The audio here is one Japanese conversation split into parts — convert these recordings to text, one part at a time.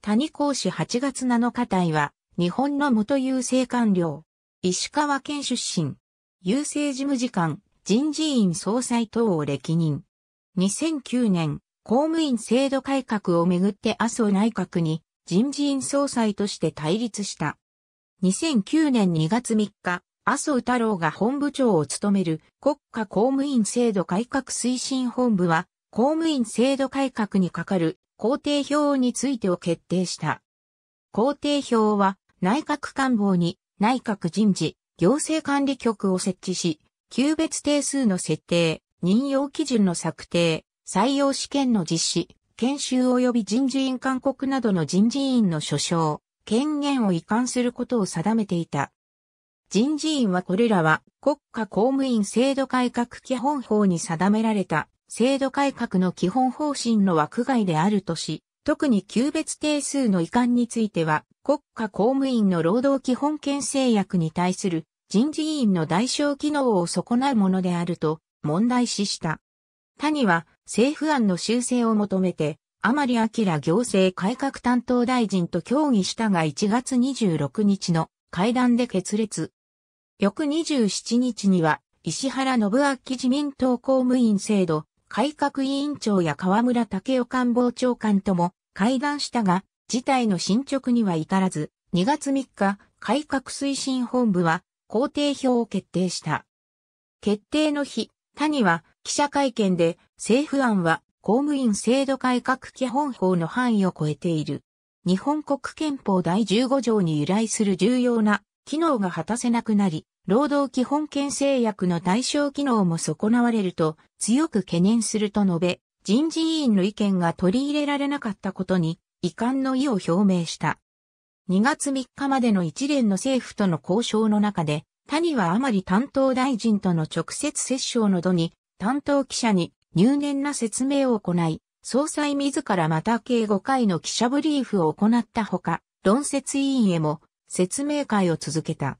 谷公市8月7日隊は、日本の元郵政官僚、石川県出身、郵政事務次官、人事院総裁等を歴任。2009年、公務員制度改革をめぐって麻生内閣に人事院総裁として対立した。2009年2月3日、麻生太郎が本部長を務める国家公務員制度改革推進本部は、公務員制度改革にかかる工程表についてを決定した。工程表は内閣官房に内閣人事行政管理局を設置し、級別定数の設定、任用基準の策定、採用試験の実施、研修及び人事院勧告などの人事院の所掌、権限を移管することを定めていた。人事院はこれらは国家公務員制度改革基本法に定められた制度改革の基本方針の枠外であるとし、特に級別定数の遺憾については、国家公務員の労働基本権制約に対する人事委員の代償機能を損なうものであると問題視した。他には政府案の修正を求めて、甘利明行政改革担当大臣と協議したが1月26日の会談で決裂。翌27日には石原信明自民党公務員制度改革委員長や河村武雄官房長官とも会談したが、事態の進捗には至らず、2月3日、改革推進本部は工程表を決定した。決定の日、谷は記者会見で政府案は公務員制度改革基本法の範囲を超えている。日本国憲法第15条に由来する重要な機能が果たせなくなり、労働基本権制約の対象機能も損なわれると強く懸念すると述べ、人事委員の意見が取り入れられなかったことに遺憾の意を表明した。2月3日までの一連の政府との交渉の中で、谷はあまり担当大臣との直接接触の度に、担当記者に入念な説明を行い、総裁自らまた計5回の記者ブリーフを行ったほか、論説委員へも説明会を続けた。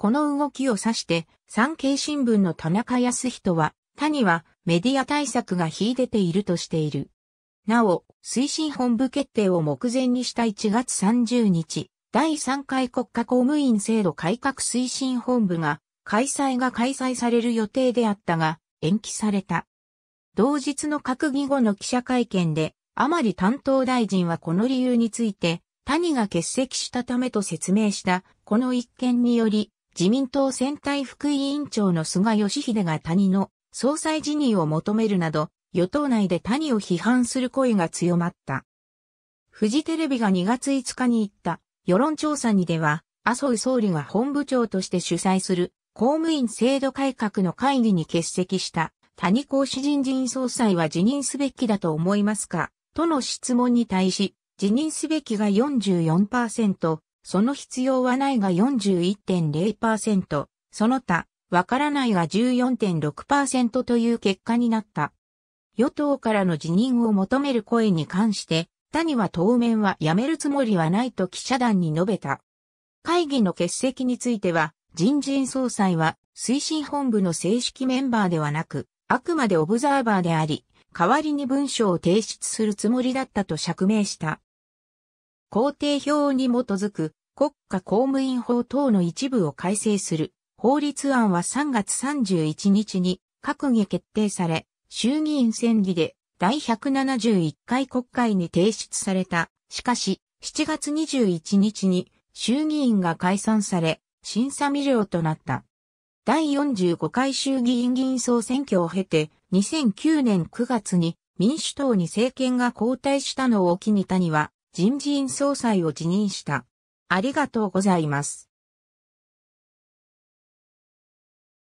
この動きを指して、産経新聞の田中康人は、谷はメディア対策が秀でているとしている。なお、推進本部決定を目前にした1月30日、第3回国家公務員制度改革推進本部が、開催が開催される予定であったが、延期された。同日の閣議後の記者会見で、甘利担当大臣はこの理由について、谷が欠席したためと説明した、この一件により、自民党選対副委員長の菅義偉が谷の総裁辞任を求めるなど、与党内で谷を批判する声が強まった。フジテレビが2月5日に行った世論調査にでは、麻生総理が本部長として主催する公務員制度改革の会議に欠席した谷公私人院総裁は辞任すべきだと思いますかとの質問に対し、辞任すべきが44%、その必要はないが41.0%、その他、わからないが14.6%という結果になった。与党からの辞任を求める声に関して、谷は当面は辞めるつもりはないと記者団に述べた。会議の欠席については、人事院総裁は推進本部の正式メンバーではなく、あくまでオブザーバーであり、代わりに文書を提出するつもりだったと釈明した。工程表に基づく国家公務員法等の一部を改正する法律案は3月31日に閣議決定され、衆議院選議で第171回国会に提出された。しかし、7月21日に衆議院が解散され、審査未了となった。第45回衆議院議員総選挙を経て、2009年9月に民主党に政権が交代したのを機に谷は、人事院総裁を辞任した。ありがとうございます。